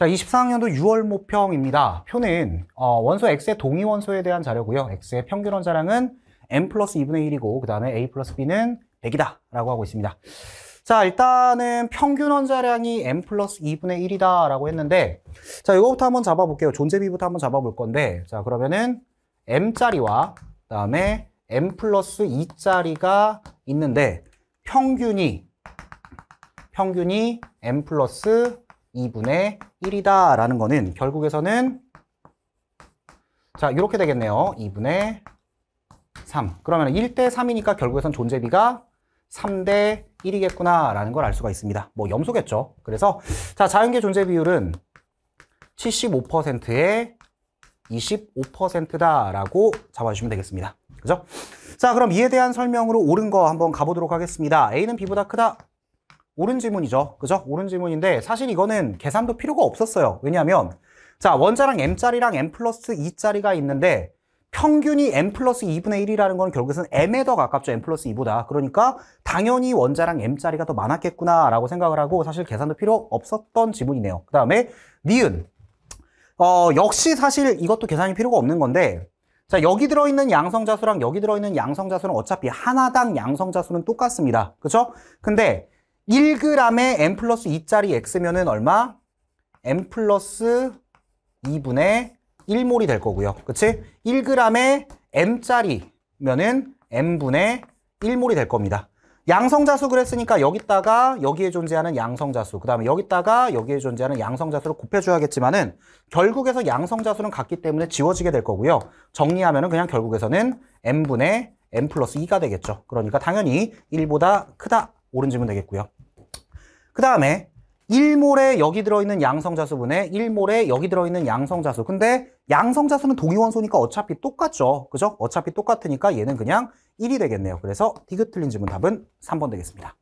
자, 24학년도 6월 모평입니다. 표는 어, 원소 x의 동위 원소에 대한 자료고요. x의 평균 원자량은 m 플러스 2분의 1이고 그 다음에 a 플러스 b는 100이다 라고 하고 있습니다. 자, 일단은 평균 원자량이 m 플러스 2분의 1이다 라고 했는데 자, 이거부터 한번 잡아볼게요. 존재비부터 한번 잡아볼 건데 자, 그러면은 m짜리와 그 다음에 m 플러스 2짜리가 있는데 평균이 평균이 m 플러스 2분의 1이다 라는 거는 결국에서는 자 이렇게 되겠네요. 2분의 3 그러면 1대 3이니까 결국에선 존재비가 3대 1이겠구나 라는 걸 알 수가 있습니다. 뭐 염소겠죠. 그래서 자 자연계 존재 비율은 75%에 25%다 라고 잡아주시면 되겠습니다. 그죠? 자 그럼 이에 대한 설명으로 옳은 거 한번 가보도록 하겠습니다. A는 B보다 크다. 옳은 지문이죠. 그죠? 옳은 지문인데 사실 이거는 계산도 필요가 없었어요. 왜냐하면 자 원자랑 m짜리랑 m 플러스 2짜리가 있는데 평균이 m 플러스 2분의 1이라는 건 결국은 m에 더 가깝죠. m 플러스 2보다. 그러니까 당연히 원자랑 m짜리가 더 많았겠구나라고 생각을 하고 사실 계산도 필요 없었던 지문이네요. 그 다음에 니은. 어, 역시 사실 이것도 계산이 필요가 없는 건데 자 여기 들어있는 양성자수랑 여기 들어있는 양성자수는 어차피 하나당 양성자수는 똑같습니다. 그렇죠? 근데 1g의 m 플러스 2짜리 x면은 얼마? m 플러스 2분의 1몰이 될 거고요. 그치? 1g의 m짜리면은 m분의 1몰이 될 겁니다. 양성자수 그랬으니까 여기다가 여기에 존재하는 양성자수 그 다음에 여기다가 여기에 존재하는 양성자수를 곱해줘야겠지만은 결국에서 양성자수는 같기 때문에 지워지게 될 거고요 정리하면 은 그냥 결국에서는 m분의 m 플러스 2가 되겠죠 그러니까 당연히 1보다 크다 옳은 지문 되겠고요. 그 다음에 1몰에 여기 들어있는 양성자수분에 1몰에 여기 들어있는 양성자수 근데 양성자수는 동위원소니까 어차피 똑같죠 그죠? 어차피 똑같으니까 얘는 그냥 1이 되겠네요 그래서 디귿 틀린 지문 답은 3번 되겠습니다